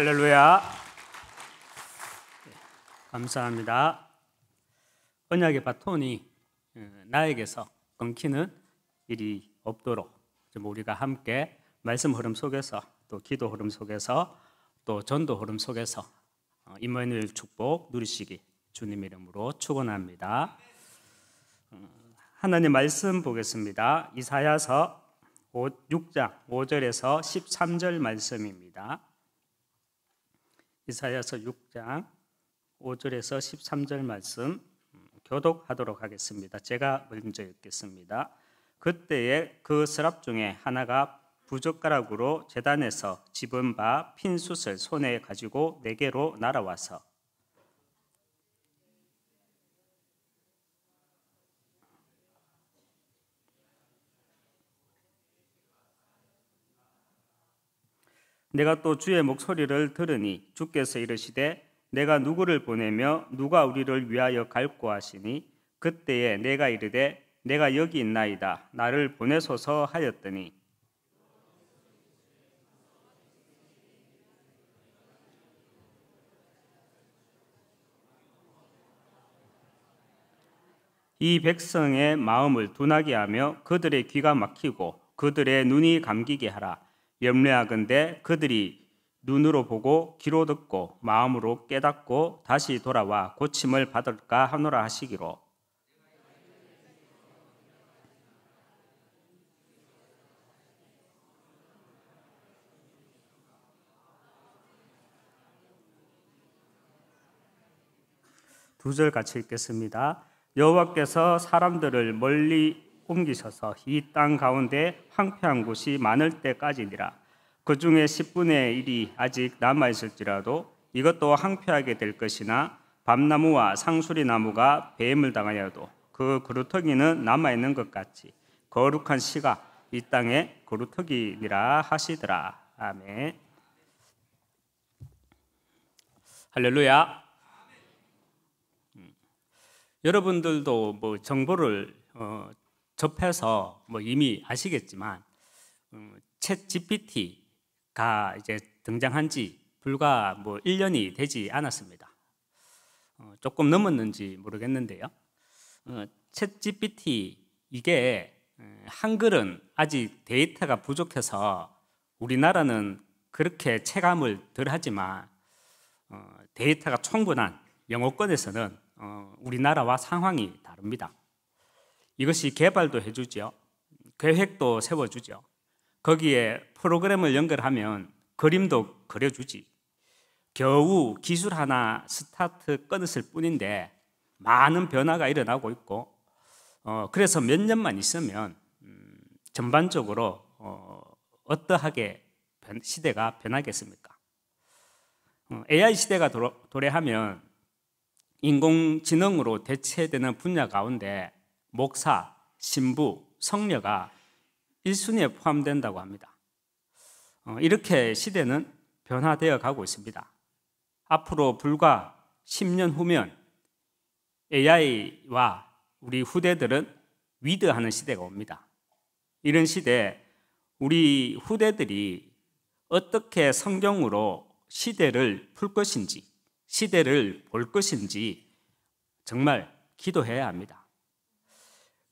할렐루야. 감사합니다. 언약의 바톤이 어, 나에게서 끊기는 일이 없도록 좀 우리가 함께 말씀 흐름 속에서 또 기도 흐름 속에서 또 전도 흐름 속에서 어, 임마누엘 축복 누리시기 주님 이름으로 축원합니다. 어, 하나님 말씀 보겠습니다. 이사야서 6장 5절에서 13절 말씀입니다. 이사야서 6장 5절에서 13절 말씀 교독하도록 하겠습니다. 제가 먼저 읽겠습니다. 그때에 그 서랍 중에 하나가 부젓가락으로 재단해서 집은 바핀 숯을 손에 가지고 내게로 날아와서 내가 또 주의 목소리를 들으니 주께서 이르시되 내가 누구를 보내며 누가 우리를 위하여 갈고 하시니 그때에 내가 이르되 내가 여기 있나이다 나를 보내소서 하였더니 이 백성의 마음을 둔하게 하며 그들의 귀가 막히고 그들의 눈이 감기게 하라 염려하건대 그들이 눈으로 보고 귀로 듣고 마음으로 깨닫고 다시 돌아와 고침을 받을까 하노라 하시기로 두절 같이 읽겠습니다. 여호와께서 사람들을 멀리 옮기셔서 이 땅 가운데 황폐한 곳이 많을 때까지니라. 그 중에 10분의 1이 아직 남아 있을지라도 이것도 황폐하게 될 것이나 밤나무와 상수리 나무가 배임을 당하여도 그 그루터기는 남아 있는 것 같이 거룩한 시가이 땅의 그루터기니라 하시더라. 아멘. 할렐루야. 음. 여러분들도 뭐 정보를 어, 접해서 뭐 이미 아시겠지만 음, 챗 GPT가 이제 등장한 지 불과 뭐 1년이 되지 않았습니다. 어, 조금 넘었는지 모르겠는데요. 어, 챗 GPT 이게 한글은 아직 데이터가 부족해서 우리나라는 그렇게 체감을 덜 하지만 어, 데이터가 충분한 영어권에서는 어, 우리나라와 상황이 다릅니다. 이것이 개발도 해주죠. 계획도 세워주죠. 거기에 프로그램을 연결하면 그림도 그려주지. 겨우 기술 하나 스타트 끊었을 뿐인데 많은 변화가 일어나고 있고 어, 그래서 몇 년만 있으면 음, 전반적으로 어, 떠하게 시대가 변하겠습니까? 어, AI 시대가 도래하면 인공지능으로 대체되는 분야 가운데 목사, 신부, 성녀가 1순위에 포함된다고 합니다. 어, 이렇게 시대는 변화되어 가고 있습니다. 앞으로 불과 10년 후면 AI와 우리 후대들은 위드하는 시대가 옵니다. 이런 시대에 우리 후대들이 어떻게 성경으로 시대를 풀 것인지, 시대를 볼 것인지 정말 기도해야 합니다.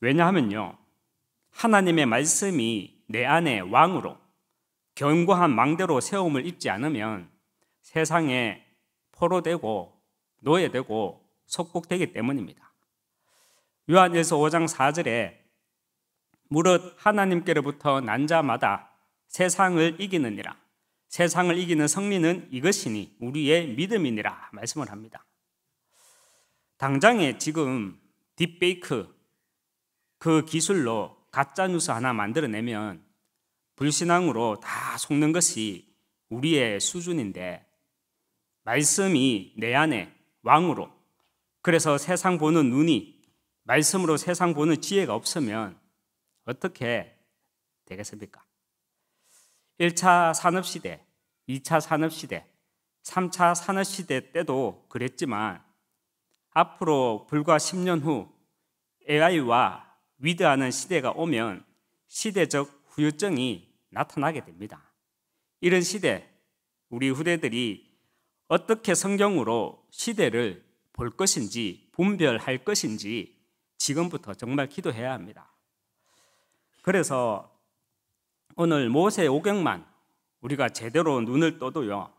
왜냐하면요. 하나님의 말씀이 내 안에 왕으로 견고한 망대로 세움을 입지 않으면 세상에 포로되고 노예되고 속국되기 때문입니다. 요한일서 5장 4절에 무릇 하나님께로부터 난 자마다 세상을 이기느니라 세상을 이기는 성리는 이것이니 우리의 믿음이니라 말씀을 합니다. 당장에 지금 딥페이크 그 기술로 가짜 뉴스 하나 만들어내면 불신앙으로 다 속는 것이 우리의 수준인데 말씀이 내 안에 왕으로 그래서 세상 보는 눈이 말씀으로 세상 보는 지혜가 없으면 어떻게 되겠습니까? 1차 산업시대, 2차 산업시대, 3차 산업시대 때도 그랬지만 앞으로 불과 10년 후 AI와 위대하는 시대가 오면 시대적 후유증이 나타나게 됩니다. 이런 시대, 우리 후대들이 어떻게 성경으로 시대를 볼 것인지 분별할 것인지 지금부터 정말 기도해야 합니다. 그래서 오늘 모세 오경만 우리가 제대로 눈을 떠도요.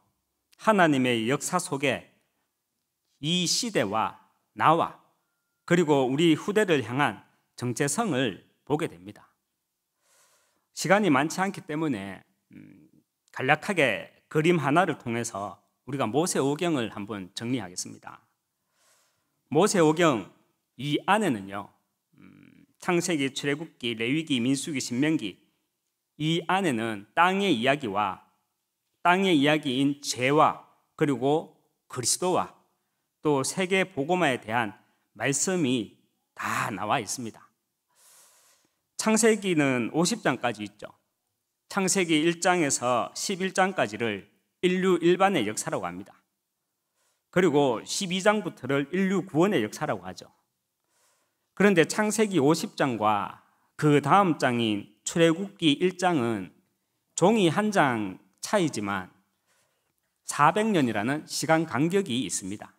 하나님의 역사 속에 이 시대와 나와 그리고 우리 후대를 향한 정체성을 보게 됩니다. 시간이 많지 않기 때문에 음, 간략하게 그림 하나를 통해서 우리가 모세오경을 한번 정리하겠습니다. 모세오경 이 안에는요, 음, 창세기, 출애굽기, 레위기, 민수기, 신명기 이 안에는 땅의 이야기와 땅의 이야기인 죄와 그리고 그리스도와 또 세계 보고마에 대한 말씀이 다 나와 있습니다. 창세기는 50장까지 있죠. 창세기 1장에서 11장까지를 인류 일반의 역사라고 합니다. 그리고 12장부터를 인류 구원의 역사라고 하죠. 그런데 창세기 50장과 그 다음 장인 출애굽기 1장은 종이 한 장 차이지만 400년이라는 시간 간격이 있습니다.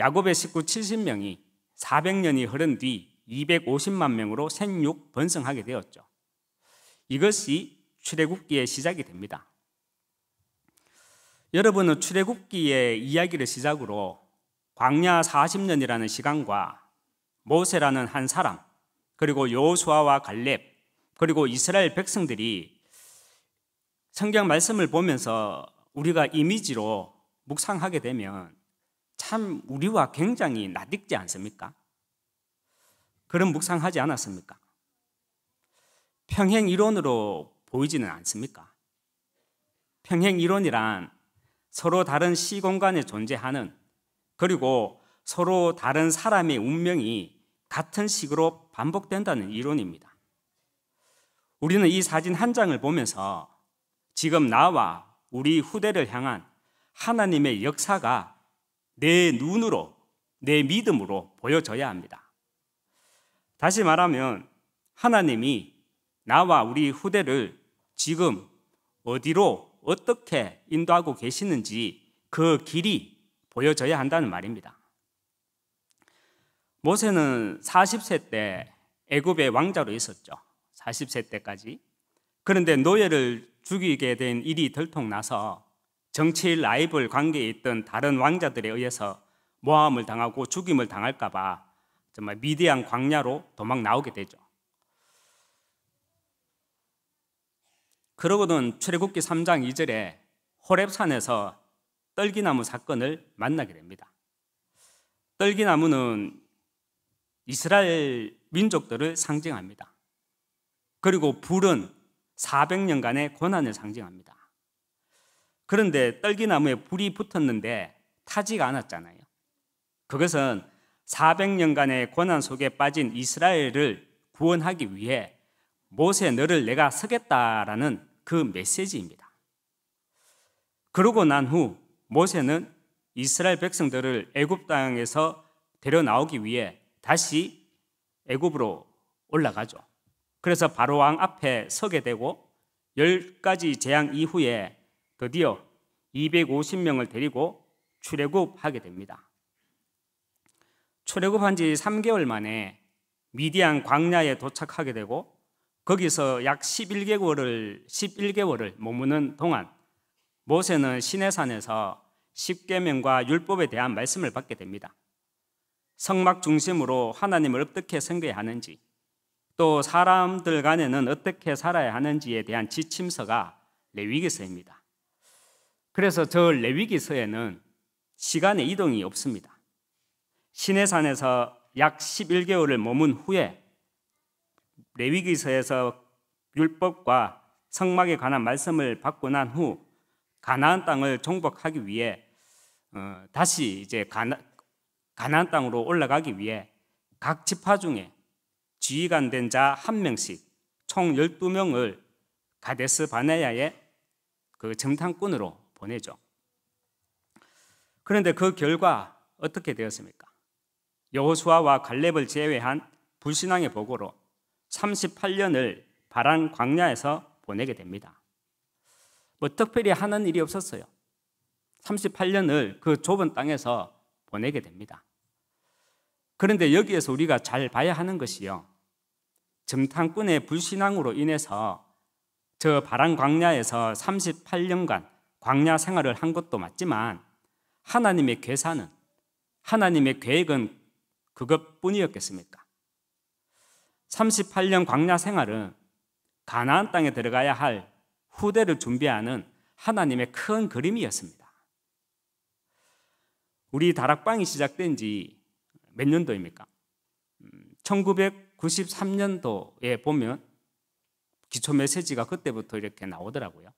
야곱의 식구 70명이 400년이 흐른 뒤 250만 명으로 생육 번성하게 되었죠. 이것이 출애굽기의 시작이 됩니다. 여러분은 출애굽기의 이야기를 시작으로 광야 40년이라는 시간과 모세라는 한 사람 그리고 여호수아와 갈렙 그리고 이스라엘 백성들이 성경 말씀을 보면서 우리가 이미지로 묵상하게 되면 참 우리와 굉장히 나딕지 않습니까? 그런 묵상하지 않았습니까? 평행 이론으로 보이지는 않습니까? 평행 이론이란 서로 다른 시공간에 존재하는 그리고 서로 다른 사람의 운명이 같은 식으로 반복된다는 이론입니다. 우리는 이 사진 한 장을 보면서 지금 나와 우리 후대를 향한 하나님의 역사가 내 눈으로, 내 믿음으로 보여져야 합니다. 다시 말하면 하나님이 나와 우리 후대를 지금 어디로 어떻게 인도하고 계시는지 그 길이 보여져야 한다는 말입니다. 모세는 40세 때 애굽의 왕자로 있었죠. 40세 때까지. 그런데 노예를 죽이게 된 일이 들통나서 정치인 라이벌 관계에 있던 다른 왕자들에 의해서 모함을 당하고 죽임을 당할까봐 정말 미디안 광야로 도망 나오게 되죠. 그러고는 출애굽기 3장 2절에 호렙산에서 떨기나무 사건을 만나게 됩니다. 떨기나무는 이스라엘 민족들을 상징합니다. 그리고 불은 400년간의 고난을 상징합니다. 그런데 떨기나무에 불이 붙었는데 타지가 않았잖아요. 그것은 400년간의 고난 속에 빠진 이스라엘을 구원하기 위해 모세 너를 내가 서겠다라는 그 메시지입니다. 그러고 난 후 모세는 이스라엘 백성들을 애굽 땅에서 데려 나오기 위해 다시 애굽으로 올라가죠. 그래서 바로 왕 앞에 서게 되고 열 가지 재앙 이후에 드디어 250명을 데리고 출애굽하게 됩니다. 출애굽한 지 3개월 만에 미디안 광야에 도착하게 되고 거기서 약 11개월을 11개월을 머무는 동안 모세는 시내산에서 십계명과 율법에 대한 말씀을 받게 됩니다. 성막 중심으로 하나님을 어떻게 섬겨야 하는지 또 사람들 간에는 어떻게 살아야 하는지에 대한 지침서가 레위기서입니다. 그래서 저 레위기서에는 시간의 이동이 없습니다. 신내산에서약 11개월을 머문 후에 레위기서에서 율법과 성막에 관한 말씀을 받고 난 후 가나안 땅을 정복하기 위해 어, 다시 이제 가나, 가나안 땅으로 올라가기 위해 각 지파 중에 지휘관 된자 한 명씩 총 12명을 가데스 바네야의 그 정탐꾼으로 보내죠. 그런데 그 결과 어떻게 되었습니까? 여호수아와 갈렙을 제외한 불신앙의 보고로 38년을 바란 광야에서 보내게 됩니다. 뭐 특별히 하는 일이 없었어요. 38년을 그 좁은 땅에서 보내게 됩니다. 그런데 여기에서 우리가 잘 봐야 하는 것이요. 정탐꾼의 불신앙으로 인해서 저 바란 광야에서 38년간 광야 생활을 한 것도 맞지만 하나님의 계산은 하나님의 계획은 그것뿐이었겠습니까? 38년 광야 생활은 가나안 땅에 들어가야 할 후대를 준비하는 하나님의 큰 그림이었습니다. 우리 다락방이 시작된 지 몇 년도입니까? 1993년도에 음, 보면 기초 메시지가 그때부터 이렇게 나오더라고요.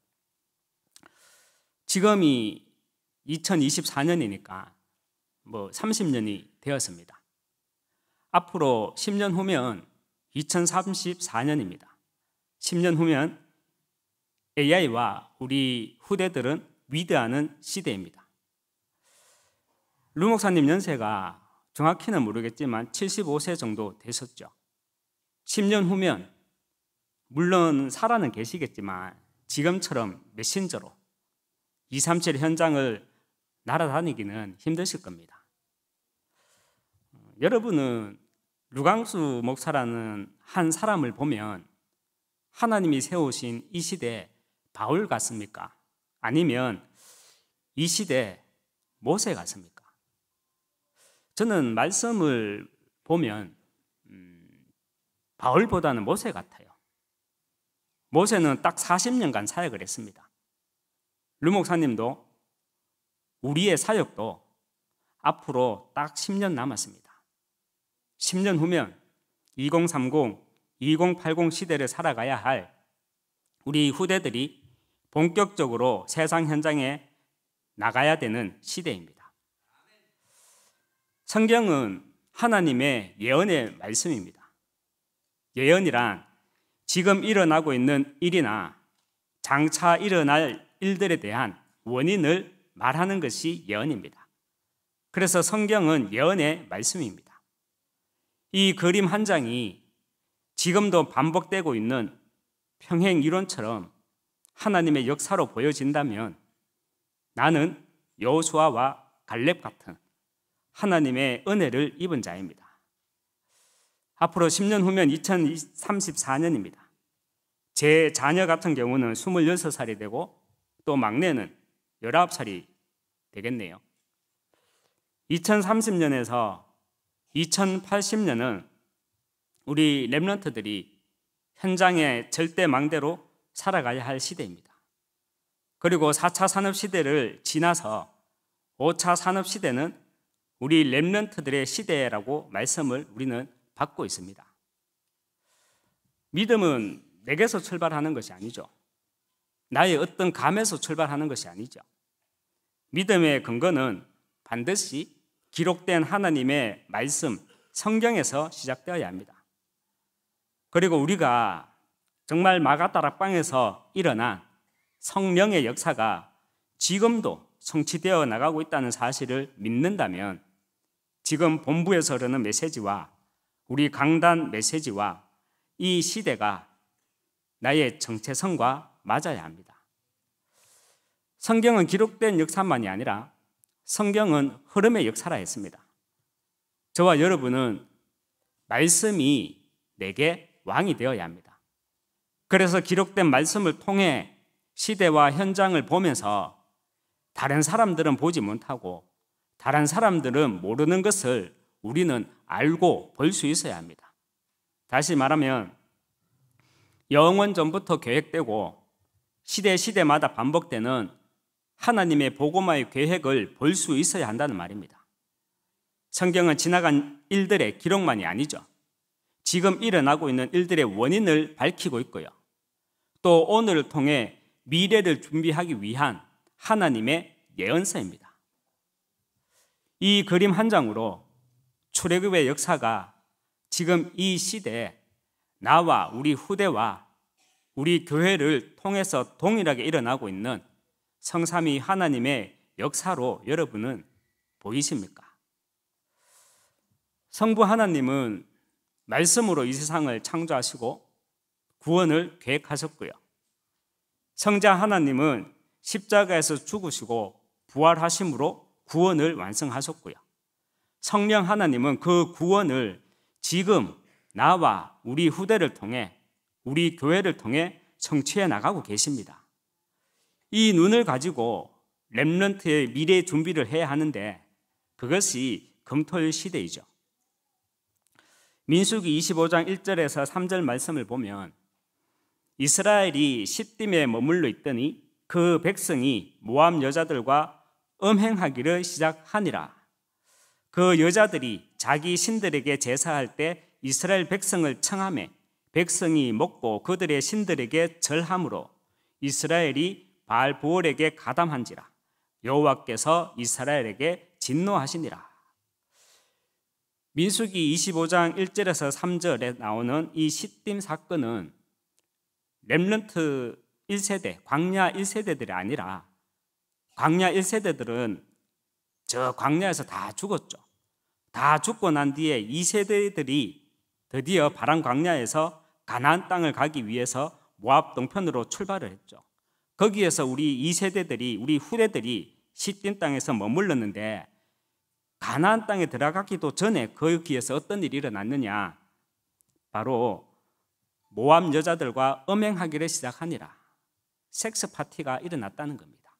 지금이 2024년이니까 뭐 30년이 되었습니다. 앞으로 10년 후면 2034년입니다. 10년 후면 AI와 우리 후대들은 위대하는 시대입니다. 루 목사님 연세가 정확히는 모르겠지만 75세 정도 되셨죠. 10년 후면 물론 살아는 계시겠지만 지금처럼 메신저로 237 현장을 날아다니기는 힘드실 겁니다. 여러분은 루강수 목사라는 한 사람을 보면 하나님이 세우신 이 시대 바울 같습니까? 아니면 이 시대 모세 같습니까? 저는 말씀을 보면 음, 바울보다는 모세 같아요. 모세는 딱 40년간 사역을 했습니다. 루 목사님도 우리의 사역도 앞으로 딱 10년 남았습니다. 10년 후면 2030, 2080 시대를 살아가야 할 우리 후대들이 본격적으로 세상 현장에 나가야 되는 시대입니다. 성경은 하나님의 예언의 말씀입니다. 예언이란 지금 일어나고 있는 일이나 장차 일어날 일들에 대한 원인을 말하는 것이 예언입니다. 그래서 성경은 예언의 말씀입니다. 이 그림 한 장이 지금도 반복되고 있는 평행 이론처럼 하나님의 역사로 보여진다면 나는 여호수아와 갈렙 같은 하나님의 은혜를 입은 자입니다. 앞으로 10년 후면 2034년입니다. 제 자녀 같은 경우는 26살이 되고 또 막내는 19살이 되겠네요. 2030년에서 2080년은 우리 랩런트들이 현장의 절대 망대로 살아가야 할 시대입니다. 그리고 4차 산업 시대를 지나서 5차 산업 시대는 우리 랩런트들의 시대라고 말씀을 우리는 받고 있습니다. 믿음은 내게서 출발하는 것이 아니죠. 나의 어떤 감에서 출발하는 것이 아니죠. 믿음의 근거는 반드시 기록된 하나님의 말씀, 성경에서 시작되어야 합니다. 그리고 우리가 정말 마가다락방에서 일어난 성령의 역사가 지금도 성취되어 나가고 있다는 사실을 믿는다면 지금 본부에서 흐르는 메시지와 우리 강단 메시지와 이 시대가 나의 정체성과 맞아야 합니다. 성경은 기록된 역사만이 아니라 성경은 흐름의 역사라 했습니다. 저와 여러분은 말씀이 내게 왕이 되어야 합니다. 그래서 기록된 말씀을 통해 시대와 현장을 보면서 다른 사람들은 보지 못하고 다른 사람들은 모르는 것을 우리는 알고 볼 수 있어야 합니다. 다시 말하면 영원 전부터 계획되고 시대 시대마다 반복되는 하나님의 복음마의 계획을 볼 수 있어야 한다는 말입니다. 성경은 지나간 일들의 기록만이 아니죠. 지금 일어나고 있는 일들의 원인을 밝히고 있고요. 또 오늘을 통해 미래를 준비하기 위한 하나님의 예언서입니다. 이 그림 한 장으로 출애굽의 역사가 지금 이 시대에 나와 우리 후대와 우리 교회를 통해서 동일하게 일어나고 있는 성삼위 하나님의 역사로 여러분은 보이십니까? 성부 하나님은 말씀으로 이 세상을 창조하시고 구원을 계획하셨고요. 성자 하나님은 십자가에서 죽으시고 부활하심으로 구원을 완성하셨고요. 성령 하나님은 그 구원을 지금 나와 우리 후대를 통해 우리 교회를 통해 성취해 나가고 계십니다. 이 눈을 가지고 렘런트의 미래 준비를 해야 하는데 그것이 금토일 시대이죠. 민수기 25장 1절에서 3절 말씀을 보면 이스라엘이 시딤에 머물러 있더니 그 백성이 모함 여자들과 음행하기를 시작하니라. 그 여자들이 자기 신들에게 제사할 때 이스라엘 백성을 청함해 백성이 먹고 그들의 신들에게 절함으로 이스라엘이 바알보월에게 가담한지라 여호와께서 이스라엘에게 진노하시니라. 민수기 25장 1절에서 3절에 나오는 이 시딤 사건은 렘런트 1세대, 광야 1세대들이 아니라 광야 1세대들은 저 광야에서 다 죽었죠. 다 죽고 난 뒤에 2세대들이 드디어 바람 광야에서 가나안 땅을 가기 위해서 모압 동편으로 출발을 했죠. 거기에서 우리 이 세대들이 우리 후대들이 시딘 땅에서 머물렀는데 가나안 땅에 들어가기도 전에 거기에서 어떤 일이 일어났느냐? 바로 모함 여자들과 음행하기를 시작하니라. 섹스 파티가 일어났다는 겁니다.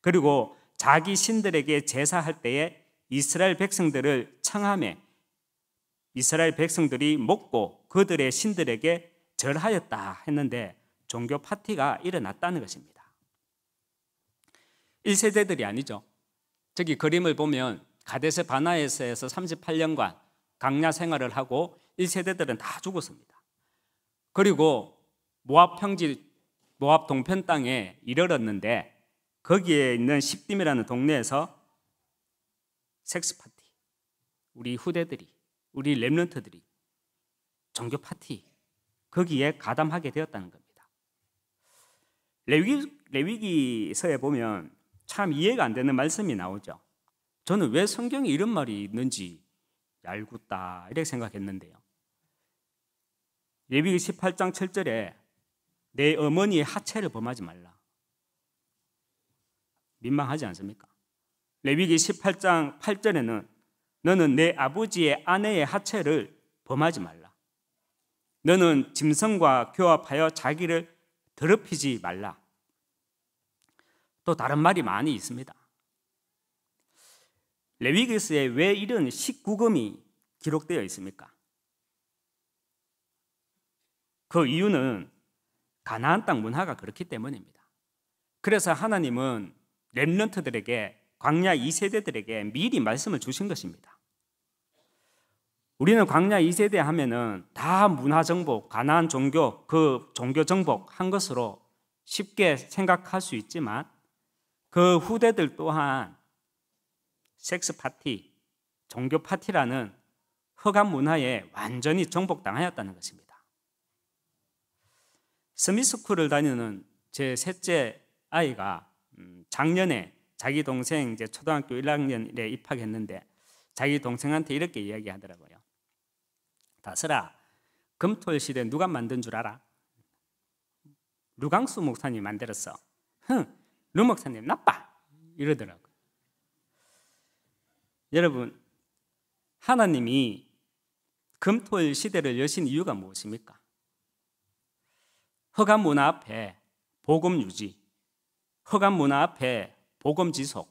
그리고 자기 신들에게 제사할 때에 이스라엘 백성들을 청함해 이스라엘 백성들이 먹고 그들의 신들에게 절하였다 했는데 종교 파티가 일어났다는 것입니다. 1세대들이 아니죠. 저기 그림을 보면 가데세 바나에스에서 38년간 강야 생활을 하고 1세대들은 다 죽었습니다. 그리고 모압 평지 모압 동편 땅에 이르렀는데 거기에 있는 십딤이라는 동네에서 섹스 파티 우리 후대들이 우리 렘런트들이 종교 파티 거기에 가담하게 되었다는 겁니다. 레위기, 레위기서에 보면 참 이해가 안 되는 말씀이 나오죠. 저는 왜 성경에 이런 말이 있는지 얄궂다 이렇게 생각했는데요. 레위기 18장 7절에 내 어머니의 하체를 범하지 말라. 민망하지 않습니까? 레위기 18장 8절에는 너는 내 아버지의 아내의 하체를 범하지 말라. 너는 짐승과 교합하여 자기를 더럽히지 말라. 또 다른 말이 많이 있습니다. 레위기스에 왜 이런 19금이 기록되어 있습니까? 그 이유는 가나안 땅 문화가 그렇기 때문입니다. 그래서 하나님은 렘넌트들에게 광야 2세대들에게 미리 말씀을 주신 것입니다. 우리는 광야 2세대 하면은 다 문화 정복, 가나안 종교, 그 종교 정복 한 것으로 쉽게 생각할 수 있지만 그 후대들 또한 섹스 파티, 종교 파티라는 허감 문화에 완전히 정복당하였다는 것입니다. 스미스쿨을 다니는 제 셋째 아이가 음, 작년에 자기 동생 이제 초등학교 1학년에 입학했는데 자기 동생한테 이렇게 이야기하더라고요. 다스라 금토일시대 누가 만든 줄 알아? 루강수 목사님 만들었어. 흥, 루 목사님 나빠 이러더라고요. 여러분 하나님이 금토일 시대를 여신 이유가 무엇입니까? 허감 문화 앞에 복음 유지, 허감 문화 앞에 복음 지속,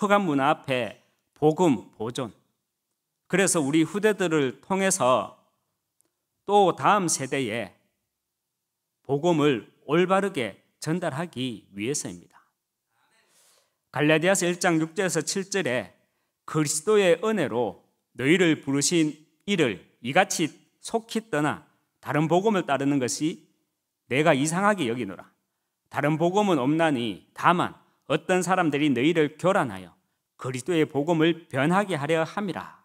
허감 문화 앞에 복음 보존. 그래서 우리 후대들을 통해서 또 다음 세대에 복음을 올바르게 전달하기 위해서입니다. 갈라디아서 1장 6절에서 7절에 그리스도의 은혜로 너희를 부르신 이를 이같이 속히 떠나 다른 복음을 따르는 것이 내가 이상하게 여기노라. 다른 복음은 없나니 다만 어떤 사람들이 너희를 교란하여 그리스도의 복음을 변하게 하려 함이라.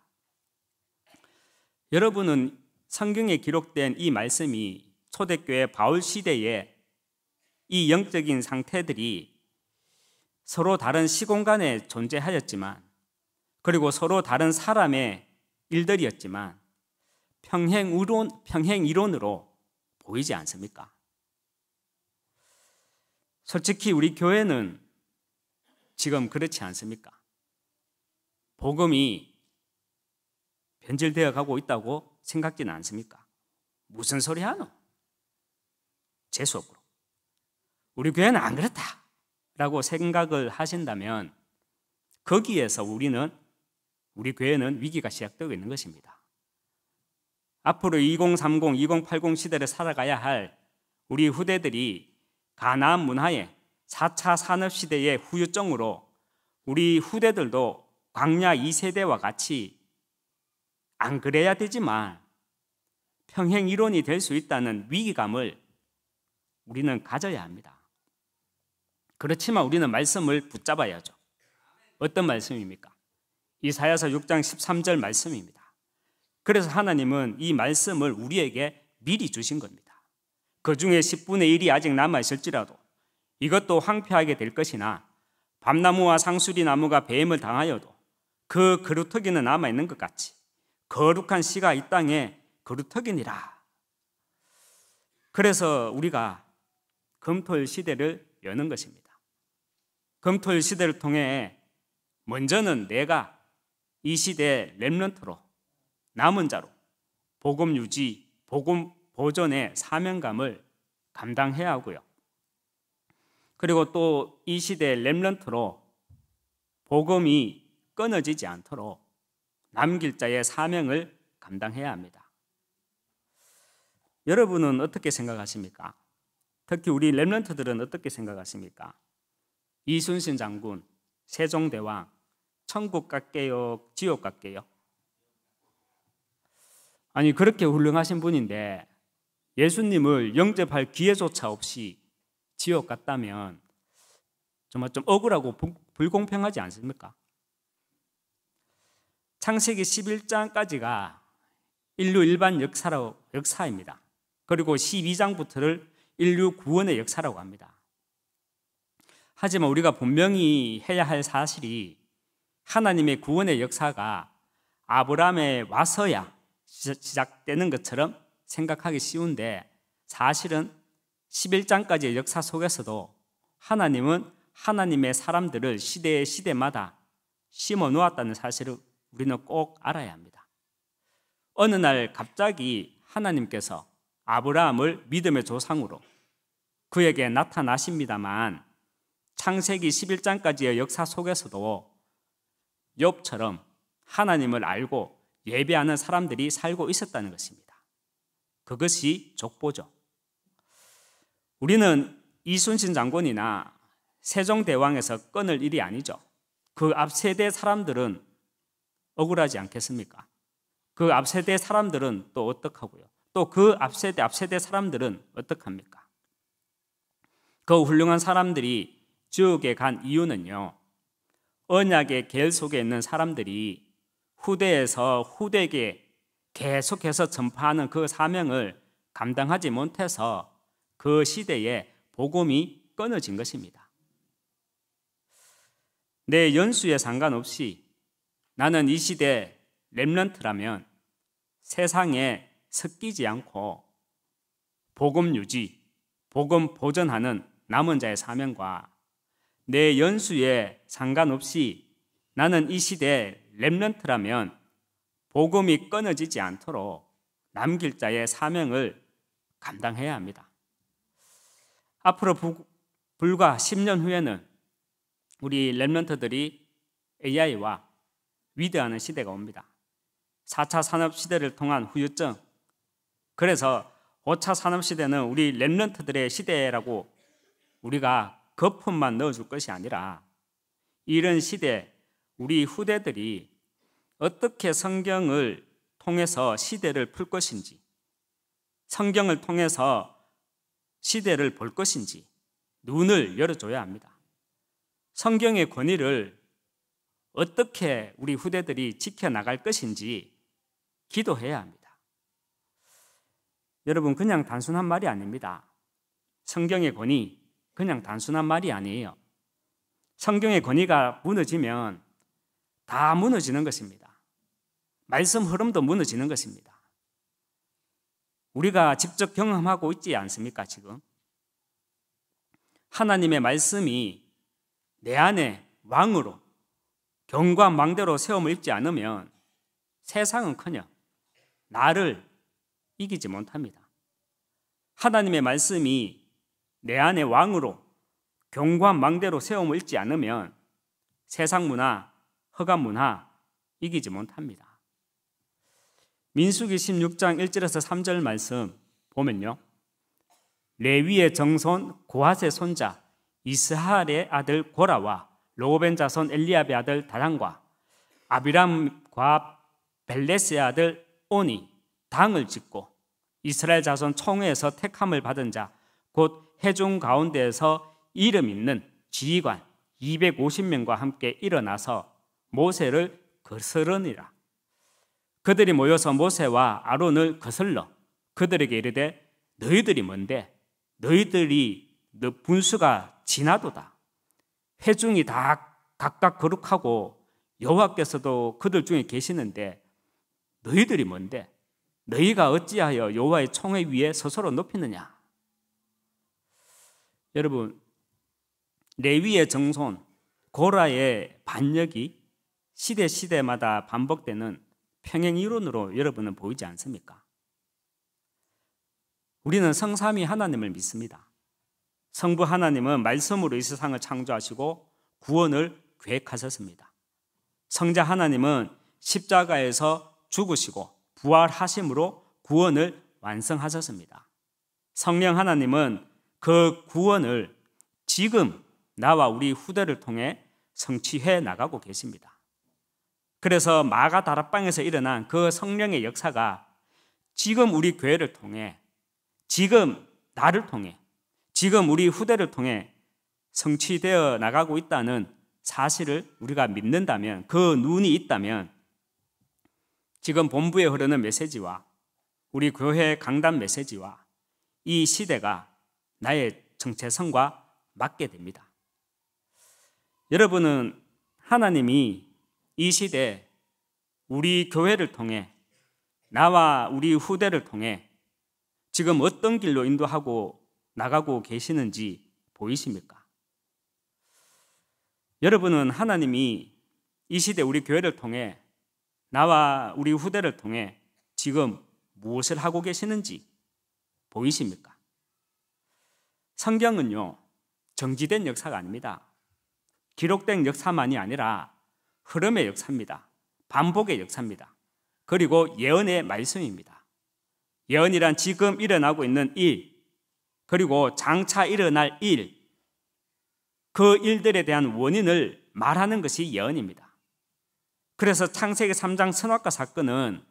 여러분은 성경에 기록된 이 말씀이 초대교회 바울 시대에 이 영적인 상태들이 서로 다른 시공간에 존재하였지만 그리고 서로 다른 사람의 일들이었지만 평행 이론 평행 이론으로 보이지 않습니까? 솔직히 우리 교회는 지금 그렇지 않습니까? 복음이 변질되어 가고 있다고 생각지는 않습니까? 무슨 소리 하노? 재수 없고. 우리 교회는 안 그렇다. 라고 생각을 하신다면 거기에서 우리는 우리 교회는 위기가 시작되고 있는 것입니다. 앞으로 2030, 2080 시대를 살아가야 할 우리 후대들이 가나안 문화의 4차 산업 시대의 후유증으로 우리 후대들도 광야 2세대와 같이 안 그래야 되지만 평행 이론이 될 수 있다는 위기감을 우리는 가져야 합니다. 그렇지만 우리는 말씀을 붙잡아야죠. 어떤 말씀입니까? 이사야서 6장 13절 말씀입니다. 그래서 하나님은 이 말씀을 우리에게 미리 주신 겁니다. 그 중에 10분의 1이 아직 남아 있을지라도 이것도 황폐하게 될 것이나 밤나무와 상수리 나무가 배임을 당하여도 그 그루터기는 남아 있는 것 같이 거룩한 씨가 이 땅에 그루터기니라. 그래서 우리가 금토일 시대를 여는 것입니다. 검토일 시대를 통해 먼저는 내가 이 시대의 렘런트로 남은 자로 복음 유지, 복음 보존의 사명감을 감당해야 하고요. 그리고 또 이 시대의 렘런트로 복음이 끊어지지 않도록 남길 자의 사명을 감당해야 합니다. 여러분은 어떻게 생각하십니까? 특히 우리 렘런트들은 어떻게 생각하십니까? 이순신 장군, 세종대왕, 천국 갈게요 지옥 갈게요 아니 그렇게 훌륭하신 분인데 예수님을 영접할 기회조차 없이 지옥 갔다면 정말 좀 억울하고 불공평하지 않습니까? 창세기 11장까지가 인류 일반 역사로, 역사입니다. 그리고 12장부터를 인류 구원의 역사라고 합니다. 하지만 우리가 분명히 해야 할 사실이 하나님의 구원의 역사가 아브라함에 와서야 시작되는 것처럼 생각하기 쉬운데 사실은 11장까지의 역사 속에서도 하나님은 하나님의 사람들을 시대에 시대마다 심어 놓았다는 사실을 우리는 꼭 알아야 합니다. 어느 날 갑자기 하나님께서 아브라함을 믿음의 조상으로 그에게 나타나십니다만 창세기 11장까지의 역사 속에서도 욥처럼 하나님을 알고 예배하는 사람들이 살고 있었다는 것입니다. 그것이 족보죠. 우리는 이순신 장군이나 세종대왕에서 끊을 일이 아니죠. 그앞 세대 사람들은 억울하지 않겠습니까? 그앞 세대 사람들은 또 어떡하고요? 또 그앞 세대 앞 세대 사람들은 어떡합니까? 그 훌륭한 사람들이 지옥에 간 이유는요. 언약의 겔 속에 있는 사람들이 후대에서 후대에게 계속해서 전파하는 그 사명을 감당하지 못해서 그 시대에 복음이 끊어진 것입니다. 내 연수에 상관없이 나는 이 시대 렘런트라면 세상에 섞이지 않고 복음 유지, 복음 보전하는 남은 자의 사명과 내 연수에 상관없이 나는 이 시대 의 렘런트라면 복음이 끊어지지 않도록 남길 자의 사명을 감당해야 합니다. 앞으로 부, 불과 10년 후에는 우리 렘런트들이 AI와 위대하는 시대가 옵니다. 4차 산업 시대를 통한 후유증. 그래서 5차 산업 시대는 우리 렘런트들의 시대라고 우리가 거품만 넣어줄 것이 아니라 이런 시대 우리 후대들이 어떻게 성경을 통해서 시대를 풀 것인지 성경을 통해서 시대를 볼 것인지 눈을 열어줘야 합니다. 성경의 권위를 어떻게 우리 후대들이 지켜나갈 것인지 기도해야 합니다. 여러분, 그냥 단순한 말이 아닙니다. 성경의 권위, 그냥 단순한 말이 아니에요. 성경의 권위가 무너지면 다 무너지는 것입니다. 말씀 흐름도 무너지는 것입니다. 우리가 직접 경험하고 있지 않습니까, 지금? 하나님의 말씀이 내 안에 왕으로 경과 망대로 세움을 입지 않으면 세상은 커녕 나를 이기지 못합니다. 하나님의 말씀이 내 안의 왕으로 경관 망대로 세움을 잃지 않으면 세상 문화, 허감 문화 이기지 못합니다. 민수기 16장 1절에서 3절 말씀 보면요. 레위의 정손 고핫의 손자 이스하엘의 아들 고라와 로벤 자손 엘리압의 아들 다단과 아비람과 벨레스의 아들 오니 당을 짓고 이스라엘 자손 총회에서 택함을 받은 자곧 해중 가운데에서 이름 있는 지휘관 250명과 함께 일어나서 모세를 거스르니라. 그들이 모여서 모세와 아론을 거슬러 그들에게 이르되 너희들이 뭔데 너희들이 너 분수가 지나도다. 회중이 다 각각 거룩하고 여호와께서도 그들 중에 계시는데 너희들이 뭔데 너희가 어찌하여 여호와의 총회 위에 스스로 높이느냐 여러분 레위의 정손, 고라의 반역이 시대 시대마다 반복되는 평행 이론으로 여러분은 보이지 않습니까? 우리는 성삼위 하나님을 믿습니다. 성부 하나님은 말씀으로 이 세상을 창조하시고 구원을 계획하셨습니다. 성자 하나님은 십자가에서 죽으시고 부활하심으로 구원을 완성하셨습니다. 성령 하나님은 그 구원을 지금 나와 우리 후대를 통해 성취해 나가고 계십니다. 그래서 마가 다락방에서 일어난 그 성령의 역사가 지금 우리 교회를 통해 지금 나를 통해 지금 우리 후대를 통해 성취되어 나가고 있다는 사실을 우리가 믿는다면 그 눈이 있다면 지금 본부에 흐르는 메시지와 우리 교회 강단 메시지와 이 시대가 나의 정체성과 맞게 됩니다. 여러분은 하나님이 이 시대 우리 교회를 통해 나와 우리 후대를 통해 지금 어떤 길로 인도하고 나가고 계시는지 보이십니까? 여러분은 하나님이 이 시대 우리 교회를 통해 나와 우리 후대를 통해 지금 무엇을 하고 계시는지 보이십니까? 성경은요, 정지된 역사가 아닙니다. 기록된 역사만이 아니라 흐름의 역사입니다. 반복의 역사입니다. 그리고 예언의 말씀입니다. 예언이란 지금 일어나고 있는 일, 그리고 장차 일어날 일, 그 일들에 대한 원인을 말하는 것이 예언입니다. 그래서 창세기 3장 선악과 사건은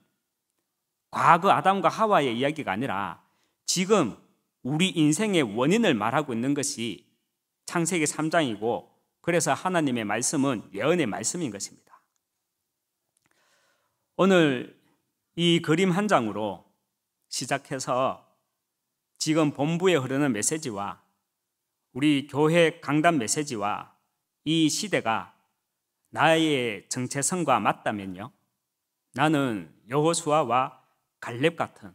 과거 아담과 하와의 이야기가 아니라 지금 우리 인생의 원인을 말하고 있는 것이 창세기 3장이고 그래서 하나님의 말씀은 예언의 말씀인 것입니다. 오늘 이 그림 한 장으로 시작해서 지금 본부에 흐르는 메시지와 우리 교회 강단 메시지와 이 시대가 나의 정체성과 맞다면요. 나는 여호수아와 갈렙 같은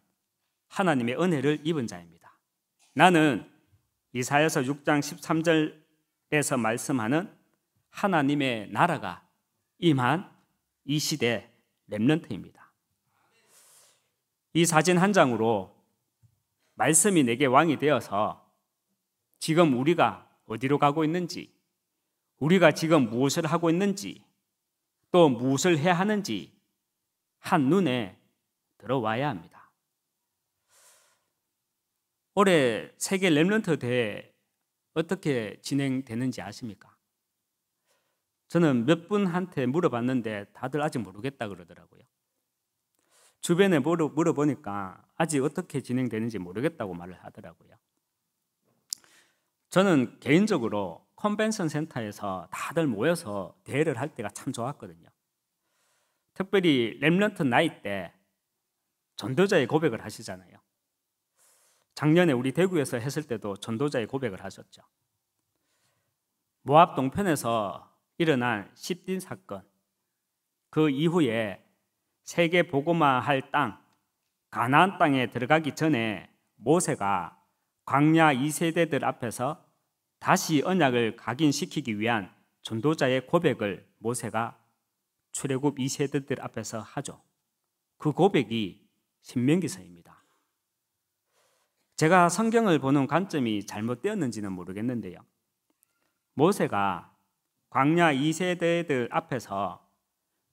하나님의 은혜를 입은 자입니다. 나는 이사여서 6장 13절에서 말씀하는 하나님의 나라가 임한 이 시대 렘넌트입니다. 이 사진 한 장으로 말씀이 내게 왕이 되어서 지금 우리가 어디로 가고 있는지, 우리가 지금 무엇을 하고 있는지, 또 무엇을 해야 하는지 한눈에 들어와야 합니다. 올해 세계 랩런트 대회 어떻게 진행되는지 아십니까? 저는 몇 분한테 물어봤는데 다들 아직 모르겠다 그러더라고요. 주변에 물어, 보니까 아직 어떻게 진행되는지 모르겠다고 말을 하더라고요. 저는 개인적으로 컨벤션 센터에서 다들 모여서 대회를 할 때가 참 좋았거든요. 특별히 랩런트 나이 때 전도자의 고백을 하시잖아요. 작년에 우리 대구에서 했을 때도 전도자의 고백을 하셨죠. 모압 동편에서 일어난 십딘 사건 그 이후에 세계 보고만 할땅 가나안 땅에 들어가기 전에 모세가 광야 2세대들 앞에서 다시 언약을 각인시키기 위한 전도자의 고백을 모세가 출애굽 2세대들 앞에서 하죠. 그 고백이 신명기서입니다. 제가 성경을 보는 관점이 잘못되었는지는 모르겠는데요. 모세가 광야 2세대들 앞에서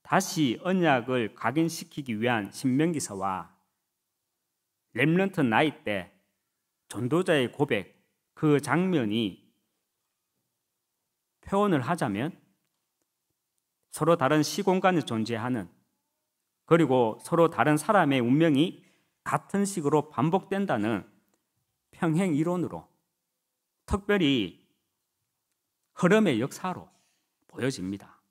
다시 언약을 각인시키기 위한 신명기서와 렘런트 나이 때 전도자의 고백 그 장면이 표현을 하자면 서로 다른 시공간에 존재하는 그리고 서로 다른 사람의 운명이 같은 식으로 반복된다는 평행 이론으로 특별히 흐름의 역사로 보여집니다.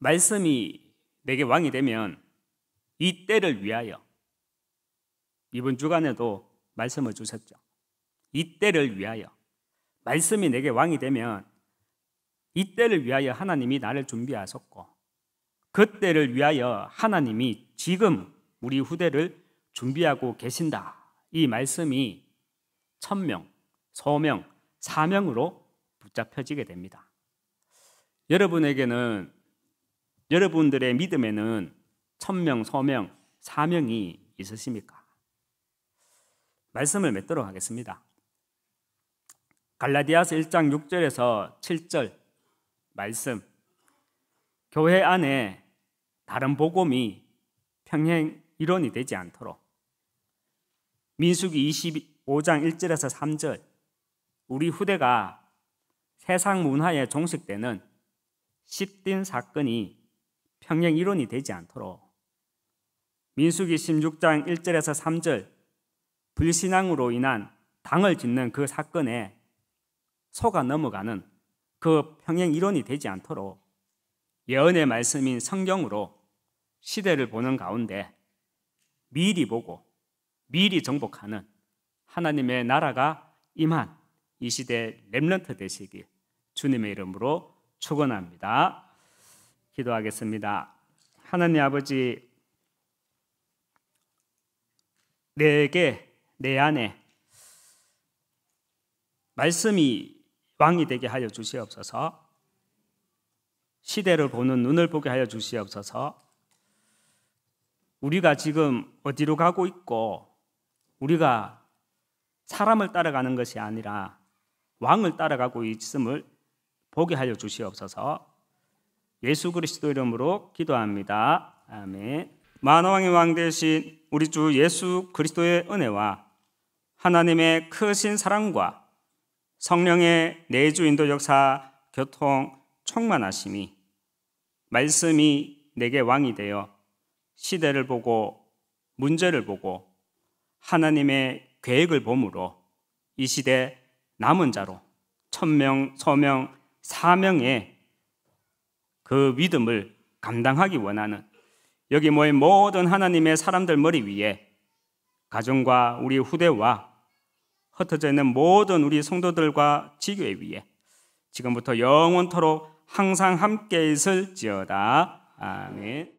말씀이 내게 왕이 되면 이 때를 위하여 이번 주간에도 말씀을 주셨죠. 이 때를 위하여 말씀이 내게 왕이 되면 이 때를 위하여 하나님이 나를 준비하셨고 그 때를 위하여 하나님이 지금 우리 후대를 준비하고 계신다 이 말씀이 천명, 소명, 사명으로 붙잡혀지게 됩니다. 여러분에게는 여러분들의 믿음에는 천명, 소명, 사명이 있으십니까? 말씀을 맺도록 하겠습니다. 갈라디아서 1장 6절에서 7절 말씀 교회 안에 다른 복음이 평행 이론이 되지 않도록 민숙이 25장 1절에서 3절 우리 후대가 세상 문화에 종식되는 십딘 사건이 평행 이론이 되지 않도록 민숙이 16장 1절에서 3절 불신앙으로 인한 당을 짓는 그 사건에 소가 넘어가는 그 평행 이론이 되지 않도록 예언의 말씀인 성경으로 시대를 보는 가운데 미리 보고 미리 정복하는 하나님의 나라가 임한 이 시대 렘런트 되시길 주님의 이름으로 축원합니다. 기도하겠습니다. 하나님 아버지 내게 내 안에 말씀이 왕이 되게 하여 주시옵소서. 시대를 보는 눈을 보게 하여 주시옵소서. 우리가 지금 어디로 가고 있고 우리가 사람을 따라가는 것이 아니라 왕을 따라가고 있음을 보게 하여 주시옵소서. 예수 그리스도 이름으로 기도합니다. 아멘. 만왕의 왕되신 우리 주 예수 그리스도의 은혜와 하나님의 크신 사랑과 성령의 내주 인도 역사 교통 충만하심이 말씀이 내게 왕이 되어 시대를 보고 문제를 보고 하나님의 계획을 보므로 이 시대 남은 자로 천명, 서명, 사명의 그 믿음을 감당하기 원하는 여기 모인 모든 하나님의 사람들 머리 위에 가정과 우리 후대와 흩어져 있는 모든 우리 성도들과 지교에 위에 지금부터 영원토록 항상 함께 있을지어다. 아멘.